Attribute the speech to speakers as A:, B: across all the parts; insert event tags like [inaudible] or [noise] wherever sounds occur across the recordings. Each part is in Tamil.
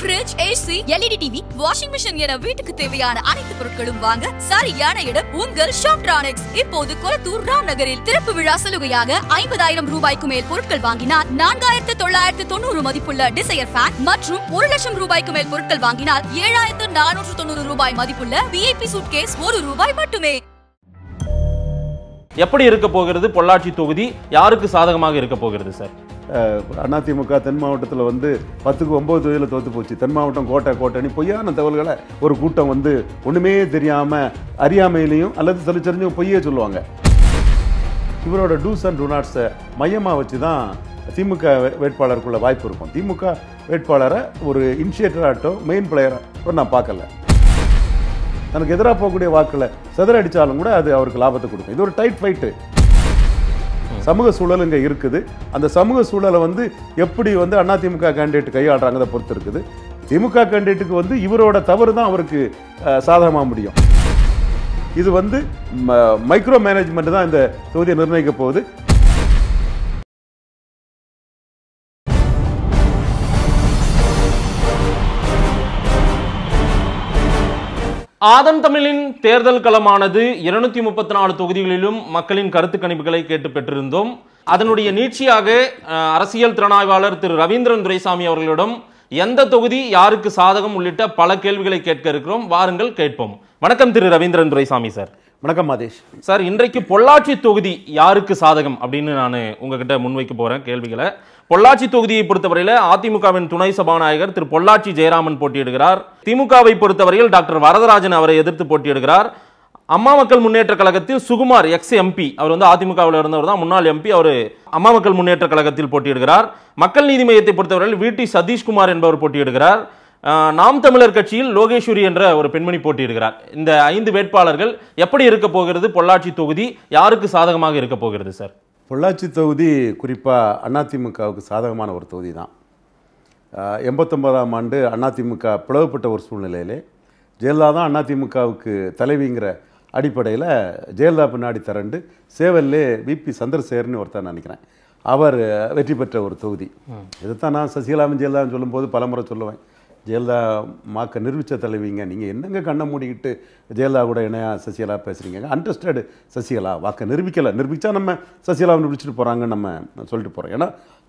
A: fridge AC LED TV washing machine என வீட்டுக்கு தேவையான அனைத்து பொருட்களும் வாங்க சரியான இடம் உங்கள் ஷாப்ட்ரானிக்ஸ் இப்போது கொளத்தூர் ராம் நகரில் திறப்பு விழா சலுகையாக ஐம்பதாயிரம் ரூபாய்க்கு மேல் பொருட்கள் வாங்கினால் நான்காயிரத்து தொள்ளாயிரத்து தொண்ணூறு மதிப்புள்ள டிசையர் ஃபேன் மற்றும் ஒரு லட்சம் ரூபாய்க்கு மேல் பொருட்கள் வாங்கினால் ஏழாயிரத்து நானூற்று தொண்ணூறு ரூபாய் மதிப்புள்ள விஐபி சூட் கேஸ் ஒரு ரூபாய்
B: மட்டுமே எப்படி இருக்க போகிறது பொள்ளாச்சி தொகுதி யாருக்கு சாதகமாக இருக்க போகிறது சார்
A: அதிமுக தென் மாவட்டத்தில் வந்து பத்துக்கு ஒம்பது தொகுதியில் தோற்று போச்சு தென் மாவட்டம் கோட்டை கோட்டை பொய்யான தகவல்களை ஒரு கூட்டம் வந்து ஒன்றுமே தெரியாமல் அறியாமையிலையும் அல்லது சலிச்சரிஞ்சும் பொய்யே சொல்லுவாங்க இவரோட டூஸ் அண்ட் டூ நாட்ஸை மையமாக வச்சு தான் திமுக வேட்பாளருக்குள்ள வாய்ப்பு இருக்கும் திமுக வேட்பாளரை ஒரு இனிஷியேட்டராகட்டும் மெயின் பிளேயராக நான் பார்க்கல தனக்கு எதிராக போகக்கூடிய வாக்கில் செதற அடித்தாலும் கூட அது அவருக்கு லாபத்தை கொடுக்கும் இது ஒரு டைட் ஃபைட்டு சமூக சூழல் இங்கே இருக்குது அந்த சமூக சூழலை வந்து எப்படி வந்து அதிமுக கேண்டிடேட் கையாளுறாங்க பொறுத்து இருக்குது திமுக கேண்டிடேட்டுக்கு வந்து இவரோட தவறு தான் அவருக்கு சாதகமாக முடியும் இது வந்து மைக்ரோ மேனேஜ்மெண்ட் தான் இந்த தொகுதியை நிர்ணயிக்க போகுது
B: ஆதம் தமிழின் தேர்தல் களமானது இருநூத்தி முப்பத்தி நாலு தொகுதிகளிலும் மக்களின் கருத்து கணிப்புகளை கேட்டு பெற்றிருந்தோம் அதனுடைய நீட்சியாக அரசியல் திறனாய்வாளர் திரு ரவீந்திரன் துரைசாமி அவர்களிடம் எந்த தொகுதி யாருக்கு சாதகம் உள்ளிட்ட பல கேள்விகளை கேட்க இருக்கிறோம் வாருங்கள் கேட்போம் வணக்கம் திரு ரவீந்திரன் துரைசாமி சார் வணக்கம் மாதேஷ் சார் இன்றைக்கு பொள்ளாச்சி தொகுதி யாருக்கு சாதகம் அப்படின்னு நான் உங்ககிட்ட முன்வைக்க போகிறேன் கேள்விகளை பொள்ளாச்சி தொகுதியை பொறுத்தவரையில் அதிமுகவின் துணை சபாநாயகர் திரு பொள்ளாச்சி ஜெயராமன் போட்டியிடுகிறார் திமுகவை பொறுத்தவரையில் டாக்டர் வரதராஜன் அவரை எதிர்த்து போட்டியிடுகிறார் அம்மா மக்கள் முன்னேற்ற கழகத்தில் சுகுமார் எக்ஸ் எம்பி அவர் வந்து அதிமுகவில் இருந்தவர் தான் முன்னாள் எம்பி அவர் அம்மா மக்கள் முன்னேற்ற கழகத்தில் போட்டியிடுகிறார் மக்கள் நீதி மையத்தை பொறுத்தவரையில் வி டி சதீஷ்குமார் என்பவர் போட்டியிடுகிறார் நாம் தமிழர் கட்சியில் லோகேஸ்வரி என்ற ஒரு பெண்மணி போட்டியிடுகிறார் இந்த ஐந்து வேட்பாளர்கள் எப்படி இருக்க போகிறது பொள்ளாச்சி தொகுதி யாருக்கு சாதகமாக இருக்க போகிறது சார்
A: பொள்ளாச்சி தொகுதி குறிப்பாக அதிமுகவுக்கு சாதகமான ஒரு தொகுதி தான் எண்பத்தொன்பதாம் ஆண்டு அதிமுக பிளவுபட்ட ஒரு சூழ்நிலையிலே ஜெயலலிதா தான் அதிமுகவுக்கு தலைவிங்கிற அடிப்படையில் ஜெயலலிதா பின்னாடி தரண்டு சேவல்லே விபி சந்திரசேகர்னு ஒருத்தர் நினைக்கிறேன் அவர் வெற்றி பெற்ற ஒரு தொகுதி இதைத்தான் நான் சசிகலாவும் ஜெயலலிதான்னு சொல்லும்போது பலமுறை சொல்லுவேன் ஜெயலலிதா மாக்க நிரூபித்த தலைவிங்க நீங்கள் என்னங்க கண்ணை மூடிக்கிட்டு ஜெயலலிதா கூட இணையா சசிகலா பேசுகிறீங்க அன்ட்ரஸ்டடு சசிகலா வாக்கை நிரூபிக்கலை நிரூபித்தா நம்ம சசிகலாவை நிரூபிச்சுட்டு போகிறாங்கன்னு நம்ம சொல்லிட்டு போகிறோம் ஏன்னா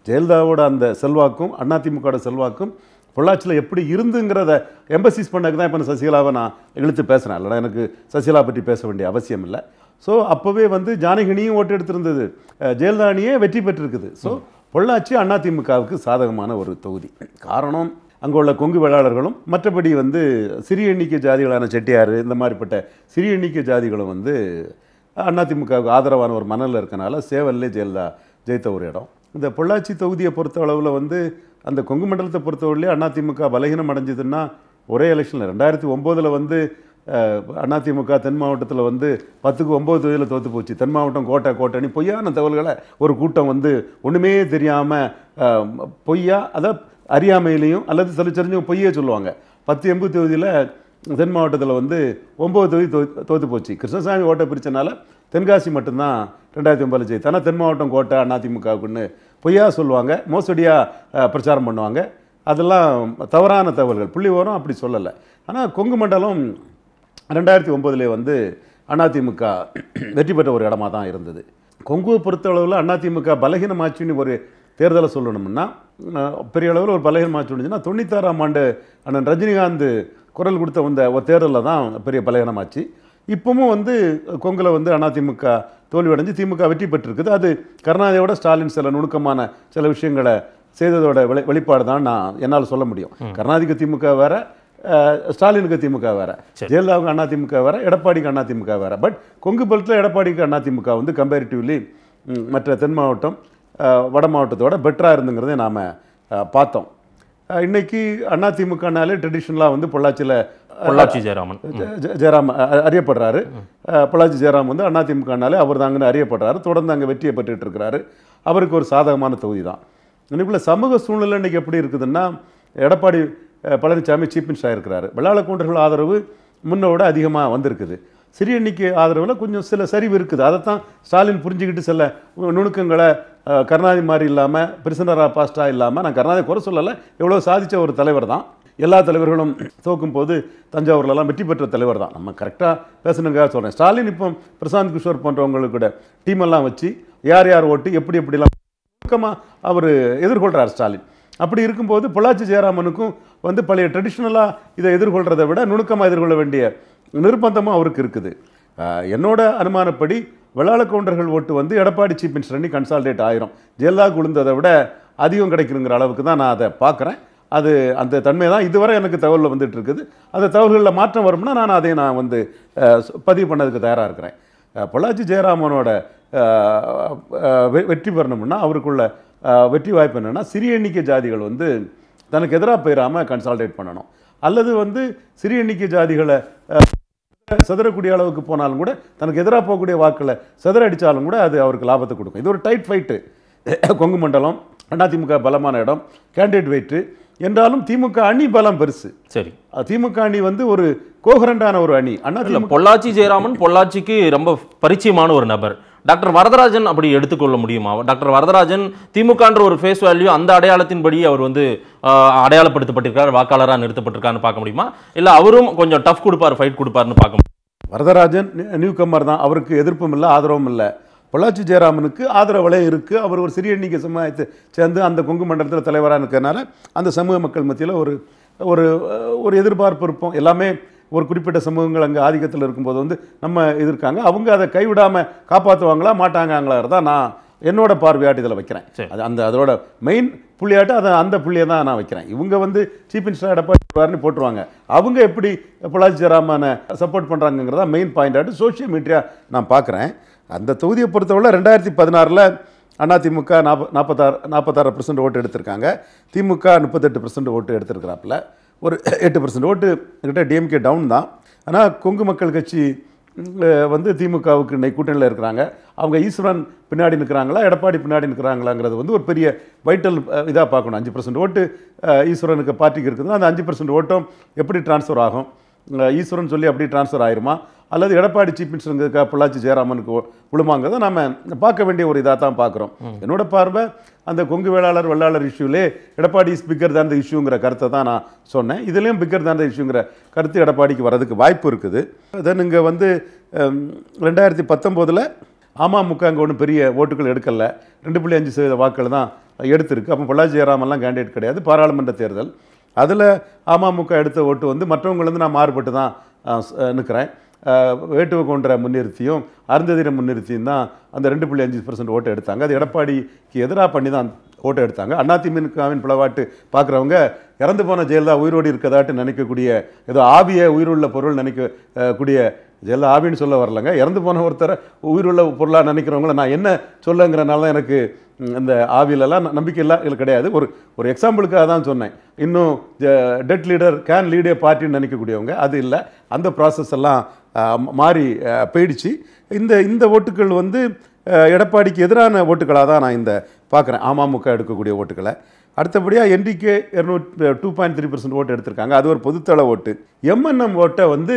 A: ஜெயலலிதாவோட அந்த செல்வாக்கும் அதிமுக செல்வாக்கும் பொள்ளாச்சியில் எப்படி இருந்துங்கிறத எம்பசிஸ் பண்ணக்கு தான் இப்போ நான் சசிகலாவை நான் இழுத்து பேசுகிறேன் இல்லைனா எனக்கு சசிகலா பற்றி பேச வேண்டிய அவசியம் இல்லை ஸோ அப்போவே வந்து ஜானகினியும் ஓட்டு எடுத்திருந்தது அணியே வெற்றி பெற்றிருக்குது ஸோ பொள்ளாச்சி அதிமுகவுக்கு சாதகமான ஒரு தொகுதி காரணம் அங்கே உள்ள கொங்கு வேளாளர்களும் மற்றபடி வந்து சிறிய எண்ணிக்கை ஜாதிகளான செட்டியார் இந்த மாதிரிப்பட்ட சிறிய எண்ணிக்கை ஜாதிகளும் வந்து அதிமுகவுக்கு ஆதரவான ஒரு மணலில் இருக்கனால சேவல்லே ஜெயலலிதா ஜெயித்த ஒரு இடம் இந்த பொள்ளாச்சி தொகுதியை பொறுத்த அளவில் வந்து அந்த கொங்கு மண்டலத்தை பொறுத்தவரையிலே அதிமுக பலகீனம் அடைஞ்சதுன்னா ஒரே எலெக்ஷனில் ரெண்டாயிரத்தி ஒம்போதில் வந்து அதிமுக தென் மாவட்டத்தில் வந்து பத்துக்கு ஒம்பது தொகுதியில் தோற்று போச்சு தென் மாவட்டம் கோட்டை கோட்டைன்னு பொய்யான தகவல்களை ஒரு கூட்டம் வந்து ஒன்றுமே தெரியாமல் பொய்யா அதை அறியாமையிலையும் அல்லது சில தெரிஞ்சவங்க பொய்யே சொல்லுவாங்க பத்து எண்பது தொகுதியில் தென் மாவட்டத்தில் வந்து ஒம்பது தொகுதி தோத்து போச்சு கிருஷ்ணசாமி ஓட்டை பிரிச்சனால தென்காசி மட்டும்தான் ரெண்டாயிரத்தி ஒம்பது ஜெயித்து ஆனால் தென் மாவட்டம் கோட்டை அதிமுகவுக்குன்னு பொய்யா சொல்லுவாங்க மோசடியாக பிரச்சாரம் பண்ணுவாங்க அதெல்லாம் தவறான தகவல்கள் புள்ளி ஓரம் அப்படி சொல்லலை ஆனால் கொங்கு மண்டலம் ரெண்டாயிரத்தி ஒம்பதுலே வந்து அதிமுக வெற்றி பெற்ற ஒரு இடமா தான் இருந்தது கொங்குவை பொறுத்தளவில் அதிமுக பலகீனமாச்சுன்னு ஒரு தேர்தலை சொல்லணும்னா பெரிய அளவில் ஒரு பலையர் மாற்றம் இருந்துச்சுன்னா தொண்ணூத்தாறாம் ஆண்டு அண்ணன் ரஜினிகாந்த் குரல் கொடுத்த வந்த ஒரு தேர்தலில் தான் பெரிய பலையனமாச்சு இப்போவும் வந்து கொங்கில் வந்து அதிமுக தோல்வியடைஞ்சு திமுக வெற்றி பெற்றிருக்குது அது கருணாநிதியோட ஸ்டாலின் சில நுணுக்கமான சில விஷயங்களை செய்ததோட வெளி வெளிப்பாடு தான் நான் என்னால் சொல்ல முடியும் கருணாநிதிக்கு திமுக வேற ஸ்டாலினுக்கு திமுக வேற ஜெயலலிதாவுக்கு அண்ணா திமுக வேற எடப்பாடிக்கு அண்ணா திமுக வேற பட் கொங்கு பலத்தில் எடப்பாடிக்கு அண்ணா திமுக வந்து கம்பேரிட்டிவ்லி மற்ற தென் மாவட்டம் வட மாவட்டத்தோட பெட்டராக இருந்துங்கிறத நாம் பார்த்தோம் இன்னைக்கு அண்ணா திமுகனாலே ட்ரெடிஷ்னலாக வந்து பொள்ளாச்சியில் பொள்ளாச்சி ஜெயராமன் ஜெயராமன் அறியப்படுறாரு பொள்ளாச்சி ஜெயராம் வந்து அதிமுகனாலே அவர் தாங்கன்னு அறியப்படுறாரு தொடர்ந்து அங்கே வெற்றியை பெற்றுட்டு இருக்கிறாரு அவருக்கு ஒரு சாதகமான தொகுதி தான் இன்னைக்குள்ள சமூக சூழ்நிலை இன்றைக்கி எப்படி இருக்குதுன்னா எடப்பாடி பழனிசாமி சீஃப் மினிஸ்டராக இருக்கிறாரு கூண்டர்கள் ஆதரவு முன்னோட அதிகமாக வந்திருக்குது சிறிய எண்ணிக்கை ஆதரவில் கொஞ்சம் சில சரிவு இருக்குது அதைத்தான் ஸ்டாலின் புரிஞ்சுக்கிட்டு சில நுணுக்கங்களை கருணாநிதி மாதிரி இல்லாமல் பிரிசனரா ஆஃப் பாஸ்டாக இல்லாமல் நான் கருணாநிதி குறை சொல்லலை எவ்வளோ சாதித்த ஒரு தலைவர் தான் எல்லா தலைவர்களும் தோக்கும் போது தஞ்சாவூர்லலாம் வெற்றி பெற்ற தலைவர் தான் நம்ம கரெக்டாக பேசணுங்கிற சொல்கிறேன் ஸ்டாலின் இப்போ பிரசாந்த் கிஷோர் போன்றவங்களுக்கு கூட டீமெல்லாம் வச்சு யார் யார் ஓட்டு எப்படி எப்படிலாம் முழுக்கமாக அவர் எதிர்கொள்கிறார் ஸ்டாலின் அப்படி இருக்கும்போது பொள்ளாச்சி ஜெயராமனுக்கும் வந்து பழைய ட்ரெடிஷ்னலாக இதை எதிர்கொள்கிறத விட நுணுக்கமாக எதிர்கொள்ள வேண்டிய நிர்பந்தமும் அவருக்கு இருக்குது என்னோட அனுமானப்படி வெள்ளாள கவுண்டர்கள் ஓட்டு வந்து எடப்பாடி சீஃப் மினிஸ்டர் அண்ணி கன்சால்டேட் ஆயிரும் ஜெயலலிதா குழுந்ததை விட அதிகம் கிடைக்கணுங்கிற அளவுக்கு தான் நான் அதை பார்க்குறேன் அது அந்த தன்மை தான் இதுவரை எனக்கு தகவலில் வந்துட்டு இருக்குது அந்த தகவல்களில் மாற்றம் வரும்னா நான் அதை நான் வந்து பதிவு பண்ணதுக்கு தயாராக இருக்கிறேன் பொள்ளாச்சி ஜெயராமனோட வெற்றி பெறணும்னா அவருக்குள்ள வெற்றி வாய்ப்பு என்னென்னா சிறிய எண்ணிக்கை ஜாதிகள் வந்து தனக்கு எதிராக போயிடாமல் கன்சால்டேட் பண்ணணும் அல்லது வந்து சிறிய எண்ணிக்கை ஜாதிகளை சதுரக்கூடிய அளவுக்கு போனாலும் கூட தனக்கு எதிராக போகக்கூடிய வாக்கில் சதுர அடித்தாலும் கூட அது அவருக்கு லாபத்தை கொடுக்கும் இது ஒரு டைட் ஃபைட்டு [coughs] கொங்கு மண்டலம் அதிமுக பலமான இடம் கேண்டிடேட் வெயிட்டு என்றாலும் திமுக அணி பலம்
B: பெருசு சரி திமுக அணி வந்து ஒரு கோகரண்டான ஒரு அணி அண்ணா பொள்ளாச்சி ஜெயராமன் பொள்ளாச்சிக்கு ரொம்ப பரிச்சயமான ஒரு நபர் டாக்டர் வரதராஜன் அப்படி எடுத்துக்கொள்ள முடியுமா டாக்டர் வரதராஜன் திமுகன்ற ஒரு ஃபேஸ் வேல்யூ அந்த அடையாளத்தின்படி அவர் வந்து அடையாளப்படுத்தப்பட்டிருக்கார் வாக்காளராக நிறுத்தப்பட்டிருக்காருன்னு பார்க்க முடியுமா இல்லை அவரும் கொஞ்சம் டஃப் கொடுப்பார் ஃபைட் கொடுப்பார்னு பார்க்க முடியும்
A: வரதராஜன் நியூ கம்மர் தான் அவருக்கு எதிர்ப்பும் இல்லை ஆதரவும் இல்லை பொள்ளாச்சி ஜெயராமனுக்கு ஆதரவலே இருக்குது அவர் ஒரு சிறிய எண்ணிக்கை சமுதாயத்தை சேர்ந்து அந்த கொங்கு மண்டலத்தில் தலைவராக இருக்கிறதுனால அந்த சமூக மக்கள் மத்தியில் ஒரு ஒரு ஒரு எதிர்பார்ப்பு இருப்போம் எல்லாமே ஒரு குறிப்பிட்ட சமூகங்கள் அங்கே ஆதிக்கத்தில் இருக்கும்போது வந்து நம்ம இருக்காங்க அவங்க அதை கைவிடாமல் காப்பாற்றுவாங்களா தான் நான் என்னோட பார்வையாட்டு இதில் வைக்கிறேன் அது அந்த அதோட மெயின் புள்ளியாட்டு அதை அந்த புள்ளியை தான் நான் வைக்கிறேன் இவங்க வந்து சீஃப் மினிஸ்டர் எடப்பாடி போட்டுருவாங்க அவங்க எப்படி பொலாஜி ஜெராமான சப்போர்ட் பண்ணுறாங்கிறதா மெயின் பாயிண்டாட்டு சோஷியல் மீடியா நான் பார்க்குறேன் அந்த தொகுதியை பொறுத்தவரை ரெண்டாயிரத்தி பதினாறில் அதிமுக நாற்ப நாற்பத்தாறு நாற்பத்தாறு பர்சன்ட் ஓட்டு எடுத்திருக்காங்க திமுக முப்பத்தெட்டு பர்சன்ட் ஓட்டு எடுத்திருக்கிறாப்புல ஒரு எட்டு பர்சன்ட் ஓட்டு கிட்ட டிஎம்கே டவுன் தான் ஆனால் கொங்கு மக்கள் கட்சி வந்து திமுகவுக்கு இன்னைக்கு கூட்டணியில் இருக்கிறாங்க அவங்க ஈஸ்வரன் பின்னாடி நிற்கிறாங்களா எடப்பாடி பின்னாடி நிற்கிறாங்களாங்கிறது வந்து ஒரு பெரிய வைட்டல் இதாக பார்க்கணும் அஞ்சு பர்சன்ட் ஓட்டு ஈஸ்வரனுக்கு பார்ட்டிக்கு இருக்குதுன்னா அந்த அஞ்சு பர்சன்ட் ஓட்டம் எப்படி டிரான்ஸ்ஃபர் ஆகும் ஈஸ்வரன் சொல்லி அப்படி டிரான்ஸ்ஃபர் ஆயிருமா அல்லது எடப்பாடி சீஃப் இருக்கா பொள்ளாச்சி ஜெயராமனுக்கு விழுமாங்கிறத நம்ம பார்க்க வேண்டிய ஒரு இதாக தான் பார்க்குறோம் என்னோட பார்வை அந்த கொங்கு வேளாளர் வெள்ளாளர் இஷ்யூலே எடப்பாடி இஸ் பிக்கர் தான் இஷ்யூங்கிற கருத்தை தான் நான் சொன்னேன் இதுலேயும் பிக்கர் தான் இஷ்யூங்கிற கருத்து எடப்பாடிக்கு வரதுக்கு வாய்ப்பு இருக்குது தென் இங்கே வந்து ரெண்டாயிரத்தி பத்தொம்போதில் அமமுக அங்கே ஒன்றும் பெரிய ஓட்டுகள் எடுக்கலை ரெண்டு புள்ளி அஞ்சு சதவீத வாக்கள் தான் எடுத்திருக்கு அப்போ பொள்ளாச்சி ஜெயராமெல்லாம் கேண்டிடேட் கிடையாது பாராளுமன்ற தேர்தல் அதில் அமமுக எடுத்த ஓட்டு வந்து மற்றவங்க நான் மாறுபட்டு தான் நிற்கிறேன் வேட்டுவை கொன்ற முன்னிறுத்தியும் அருந்ததிரை முன்னிறுத்தியும் தான் அந்த ரெண்டு புள்ளி அஞ்சு பர்சன்ட் ஓட்டை எடுத்தாங்க அது எடப்பாடிக்கு எதிராக பண்ணி தான் ஓட்டை எடுத்தாங்க அதிமுகவின் பிளவாட்டு பார்க்குறவங்க இறந்து போன ஜெயலலிதா உயிரோடு இருக்கதாட்டு நினைக்கக்கூடிய ஏதோ ஆவியை உயிருள்ள பொருள் நினைக்கக்கூடிய ஜெயலலிதா ஆவின்னு சொல்ல வரலங்க இறந்து போன ஒருத்தரை உயிருள்ள பொருளாக நினைக்கிறவங்கள நான் என்ன சொல்லுங்கிறனால தான் எனக்கு இந்த ஆவியிலலாம் நம்பிக்கையெல்லாம் இல்லை கிடையாது ஒரு ஒரு எக்ஸாம்பிளுக்காக தான் சொன்னேன் இன்னும் டெட் லீடர் கேன் லீடே பார்ட்டின்னு நினைக்கக்கூடியவங்க அது இல்லை அந்த ப்ராசஸ் எல்லாம் மாறி போயிடுச்சு இந்த இந்த ஓட்டுகள் வந்து எடப்பாடிக்கு எதிரான ஓட்டுகளாக தான் நான் இந்த பார்க்குறேன் அமமுக எடுக்கக்கூடிய ஓட்டுகளை அடுத்தபடியாக என்டிகே இரநூத்தி டூ பாயிண்ட் த்ரீ பர்சன்ட் ஓட்டு எடுத்திருக்காங்க அது ஒரு பொதுத்தள ஓட்டு எம்என்எம் ஓட்டை வந்து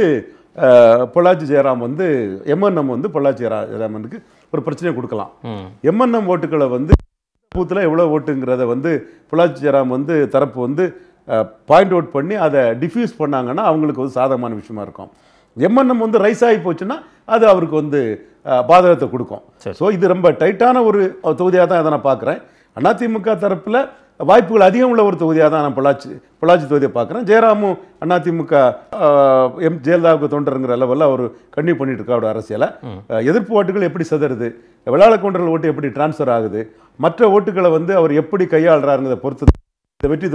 A: பொள்ளாச்சி ஜெயராம் வந்து எம்என்எம் வந்து பொள்ளாச்சி ஜெயராமனுக்கு ஒரு பிரச்சனையை கொடுக்கலாம் எம்என்எம் ஓட்டுகளை வந்து பூத்தில் எவ்வளோ ஓட்டுங்கிறத வந்து பொள்ளாச்சி ஜெயராம் வந்து தரப்பு வந்து பாயிண்ட் அவுட் பண்ணி அதை டிஃப்யூஸ் பண்ணாங்கன்னா அவங்களுக்கு வந்து சாதகமான விஷயமா இருக்கும் எம்என்எம் வந்து ரைஸ் ஆகி போச்சுன்னா அது அவருக்கு வந்து பாதகத்தை கொடுக்கும் ஸோ இது ரொம்ப டைட்டான ஒரு தொகுதியாக தான் இதை நான் பார்க்குறேன் அதிமுக தரப்பில் வாய்ப்புகள் அதிகம் உள்ள ஒரு தொகுதியாக தான் நான் பொள்ளாச்சி பொள்ளாச்சி தொகுதியை பார்க்குறேன் ஜெயராமும் அதிமுக எம் ஜெயலலிதாவுக்கு தொண்டருங்கிற லெவலில் அவர் கண்டினியூ பண்ணிட்டு இருக்கா அவரோட அரசியலை எதிர்ப்பு ஓட்டுகள் எப்படி செதறுது விளையாட கொண்டர்கள் ஓட்டு எப்படி டிரான்ஸ்ஃபர் ஆகுது மற்ற ஓட்டுகளை வந்து அவர் எப்படி கையாளுறாருங்கிறத பொறுத்து இதை வெற்றி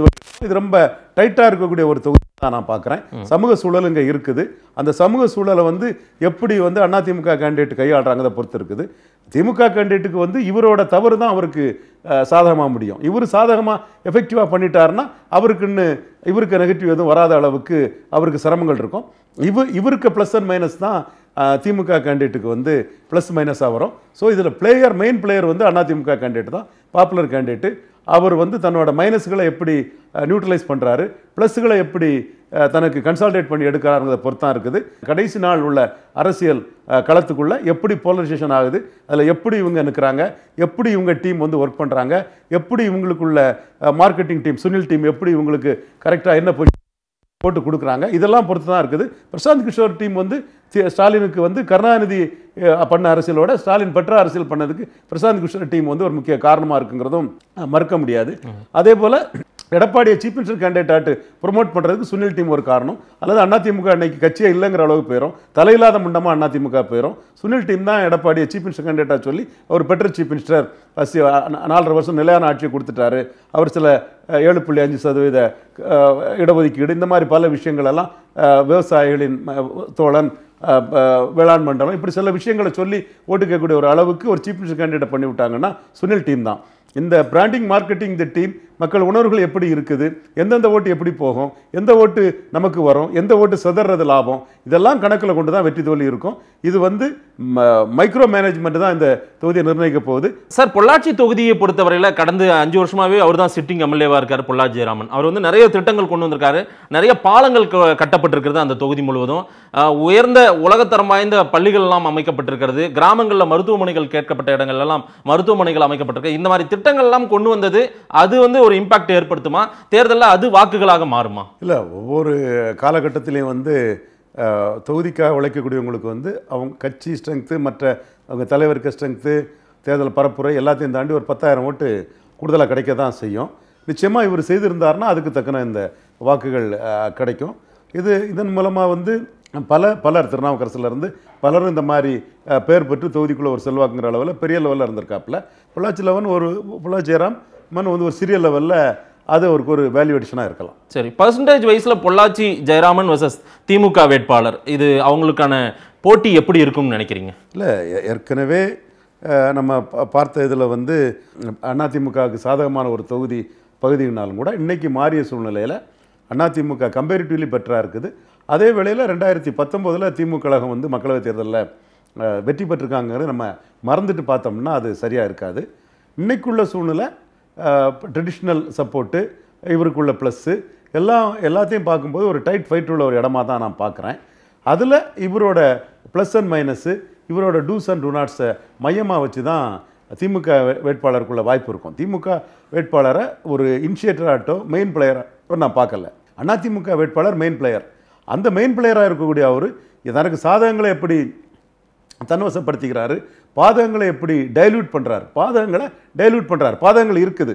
A: இது ரொம்ப டைட்டாக இருக்கக்கூடிய ஒரு தொகுதி தான் நான் பார்க்குறேன் சமூக சூழல் இங்கே இருக்குது அந்த சமூக சூழலை வந்து எப்படி வந்து அதிமுக கேண்டிடேட் கையாளுறாங்கதை பொறுத்து இருக்குது திமுக கேண்டிடேட்டுக்கு வந்து இவரோட தவறு தான் அவருக்கு சாதகமாக முடியும் இவர் சாதகமாக எஃபெக்டிவாக பண்ணிட்டாருன்னா அவருக்குன்னு இவருக்கு நெகட்டிவ் எதுவும் வராத அளவுக்கு அவருக்கு சிரமங்கள் இருக்கும் இவர் இவருக்கு ப்ளஸ் அண்ட் மைனஸ் தான் திமுக கேண்டிடேட்டுக்கு வந்து ப்ளஸ் மைனஸாக வரும் ஸோ இதில் பிளேயர் மெயின் பிளேயர் வந்து அதிமுக கேண்டிடேட் தான் பாப்புலர் கேண்டிடேட்டு அவர் வந்து தன்னோட மைனஸ்களை எப்படி நியூட்ரலைஸ் பண்ணுறாரு ப்ளஸ்ஸுகளை எப்படி தனக்கு கன்சால்டேட் பண்ணி எடுக்கிறாருங்கிறத பொறுத்தான் இருக்குது கடைசி நாள் உள்ள அரசியல் களத்துக்குள்ளே எப்படி போலரைசேஷன் ஆகுது அதில் எப்படி இவங்க நிற்கிறாங்க எப்படி இவங்க டீம் வந்து ஒர்க் பண்ணுறாங்க எப்படி இவங்களுக்குள்ள மார்க்கெட்டிங் டீம் சுனில் டீம் எப்படி இவங்களுக்கு கரெக்டாக என்ன பொசிஷன் போட்டு கொடுக்குறாங்க இதெல்லாம் பொறுத்து தான் இருக்குது பிரசாந்த் கிஷோர் டீம் வந்து ஸ்டாலினுக்கு வந்து கருணாநிதி பண்ண அரசியலோட ஸ்டாலின் பெற்ற அரசியல் பண்ணதுக்கு பிரசாந்த் கிஷோர் டீம் வந்து ஒரு முக்கிய காரணமாக இருக்குங்கிறதும் மறுக்க முடியாது அதே போல் எடப்பாடியை சீஃப் மினிஸ்டர் கேண்டிடேட் ஆட்டு ப்ரொமோட் பண்ணுறதுக்கு சுனில் டீம் ஒரு காரணம் அல்லது அதிமுக அன்னைக்கு கட்சியே இல்லைங்கிற அளவுக்கு போயிடும் தலையில்லாத முண்டமாக அதிமுக போயிடும் சுனில் டீம் தான் எடப்பாடியை சீஃப் மினிஸ்டர் கேண்டிடேட்டாக சொல்லி அவர் பெற்ற சீஃப் மினிஸ்டர் பசி நாலரை வருஷம் நிலையான ஆட்சியை கொடுத்துட்டாரு அவர் சில ஏழு புள்ளி அஞ்சு சதவீத இடஒதுக்கீடு இந்த மாதிரி பல விஷயங்களெல்லாம் விவசாயிகளின் தோழன் வேளாண் மண்டலம் இப்படி சில விஷயங்களை சொல்லி ஓட்டு கேட்கக்கூடிய ஒரு அளவுக்கு ஒரு சீஃப் மினிஸ்டர் கேண்டிடேட் பண்ணி விட்டாங்கன்னா சுனில் டீம் தான் இந்த பிராண்டிங் மார்க்கெட்டிங் இந்த டீம் மக்கள் உணர்வுகள் எப்படி இருக்குது எந்தெந்த ஓட்டு எப்படி போகும் எந்த ஓட்டு நமக்கு வரும் எந்த ஓட்டு செதறது லாபம் இதெல்லாம் கணக்கில் கொண்டு தான் வெற்றி தோல்வி இருக்கும் இது வந்து
B: மைக்ரோ மேனேஜ்மெண்ட் தான் இந்த தொகுதியை நிர்ணயிக்க போகுது சார் பொள்ளாச்சி தொகுதியை பொறுத்தவரையில் கடந்த அஞ்சு வருஷமாகவே அவர் தான் சிட்டிங் எம்எல்ஏவாக இருக்கார் பொள்ளாச்சி ஜெயராமன் அவர் வந்து நிறைய திட்டங்கள் கொண்டு வந்திருக்காரு நிறைய பாலங்கள் கட்டப்பட்டிருக்கிறது அந்த தொகுதி முழுவதும் உயர்ந்த உலகத்தரம் வாய்ந்த பள்ளிகள் எல்லாம் அமைக்கப்பட்டிருக்கிறது கிராமங்களில் மருத்துவமனைகள் கேட்கப்பட்ட இடங்கள் எல்லாம் மருத்துவமனைகள் அமைக்கப்பட்டிருக்கு இந்த மாதிரி திட்டங்கள் எல்லாம் கொண்டு வந்தது அது வந்து ஒரு இம்பாக்ட் ஏற்படுத்துமா தேர்தலில் அது வாக்குகளாக மாறுமா
A: இல்லை ஒவ்வொரு காலகட்டத்திலையும் வந்து தொகுதிக்காக உழைக்கக்கூடியவங்களுக்கு வந்து அவங்க கட்சி ஸ்ட்ரென்த்து மற்ற அவங்க தலைவருக்கு ஸ்ட்ரென்த்து தேர்தல் பரப்புரை எல்லாத்தையும் தாண்டி ஒரு பத்தாயிரம் ஓட்டு கூடுதலாக கிடைக்க தான் செய்யும் நிச்சயமாக இவர் செய்திருந்தார்னா அதுக்கு தக்கன இந்த வாக்குகள் கிடைக்கும் இது இதன் மூலமாக வந்து பல பலர் திருநாவுக்கரசுலேருந்து பலரும் இந்த மாதிரி பெயர் பெற்று தொகுதிக்குள்ளே ஒரு செல்வாக்குங்கிற அளவில் பெரிய லெவலில் இருந்திருக்காப்புல பொள்ளாச்சி லெவன் ஒரு பொள்ளாச்சி ஏறாம் மண் வந்து ஒரு சிறிய லெவலில் அது அவருக்கு ஒரு வேல்யூ இருக்கலாம்
B: சரி பர்சன்டேஜ் வைஸில் பொள்ளாச்சி ஜெயராமன் வர்சஸ் திமுக வேட்பாளர் இது அவங்களுக்கான போட்டி எப்படி இருக்கும்னு நினைக்கிறீங்க
A: இல்லை ஏற்கனவே நம்ம பார்த்த இதில் வந்து அதிமுகவுக்கு சாதகமான ஒரு தொகுதி பகுதியினாலும் கூட இன்றைக்கி மாறிய சூழ்நிலையில் அதிமுக கம்பேரிட்டிவ்லி பெட்டராக இருக்குது அதே வேளையில் ரெண்டாயிரத்தி பத்தொம்போதில் திமுக கழகம் வந்து மக்களவைத் தேர்தலில் வெற்றி பெற்றிருக்காங்கிறது நம்ம மறந்துட்டு பார்த்தோம்னா அது சரியாக இருக்காது இன்றைக்குள்ள சூழ்நிலை ட்ரெடிஷ்னல் சப்போர்ட்டு இவருக்குள்ள ப்ளஸ்ஸு எல்லாம் எல்லாத்தையும் பார்க்கும்போது ஒரு டைட் ஃபைட் உள்ள ஒரு இடமா தான் நான் பார்க்குறேன் அதில் இவரோட ப்ளஸ் அண்ட் மைனஸு இவரோட டூஸ் அண்ட் டூ நாட்ஸை மையமாக வச்சு தான் திமுக வேட்பாளருக்குள்ள வாய்ப்பு இருக்கும் திமுக வேட்பாளரை ஒரு இனிஷியேட்டராகட்டோ மெயின் பிளேயராக நான் பார்க்கல அதிமுக வேட்பாளர் மெயின் பிளேயர் அந்த மெயின் பிளேயராக இருக்கக்கூடிய அவர் தனக்கு சாதகங்களை எப்படி தன்வசப்படுத்திக்கிறாரு பாதகங்களை எப்படி டைல்யூட் பண்ணுறாரு பாதகங்களை டைல்யூட் பண்ணுறாரு பாதகங்கள் இருக்குது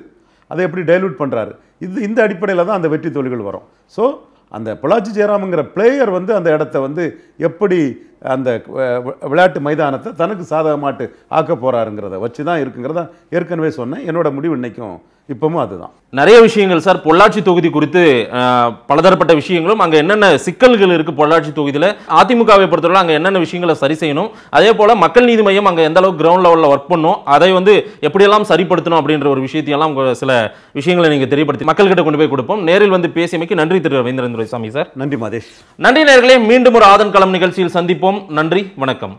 A: அதை எப்படி டைல்யூட் பண்ணுறாரு இது இந்த அடிப்படையில் தான் அந்த வெற்றி தோல்விகள் வரும் ஸோ அந்த பொள்ளாச்சி ஜெயராமுங்கிற பிளேயர் வந்து அந்த இடத்த வந்து எப்படி அந்த விளையாட்டு மைதானத்தை தனக்கு சாதகமாட்டு ஆக்க போகிறாருங்கிறத வச்சு தான் இருக்குங்கிறத ஏற்கனவே சொன்னேன் என்னோட முடிவு இன்றைக்கும் இப்பவும் அதுதான்
B: நிறைய விஷயங்கள் சார் பொள்ளாச்சி தொகுதி குறித்து பலதரப்பட்ட விஷயங்களும் அங்கே என்னென்ன சிக்கல்கள் இருக்கு பொள்ளாச்சி தொகுதியில் அதிமுகவை பொறுத்தவரை அங்கே என்னென்ன விஷயங்களை சரி செய்யணும் அதே போல் மக்கள் நீதி மையம் அங்கே எந்த அளவுக்கு கிரவுண்ட் லெவலில் ஒர்க் பண்ணும் அதை வந்து எப்படியெல்லாம் சரிப்படுத்தணும் அப்படின்ற ஒரு விஷயத்தையெல்லாம் சில விஷயங்களை நீங்கள் தெரியப்படுத்தி மக்கள்கிட்ட கொண்டு போய் கொடுப்போம் நேரில் வந்து பேசியமைக்கு நன்றி திரு ரவீந்திரன் துரைசாமி சார் நன்றி மதேஷ் நன்றி நேர்களே மீண்டும் ஒரு ஆதன் களம் நிகழ்ச்சியில் சந்திப்போம் நன்றி வணக்கம்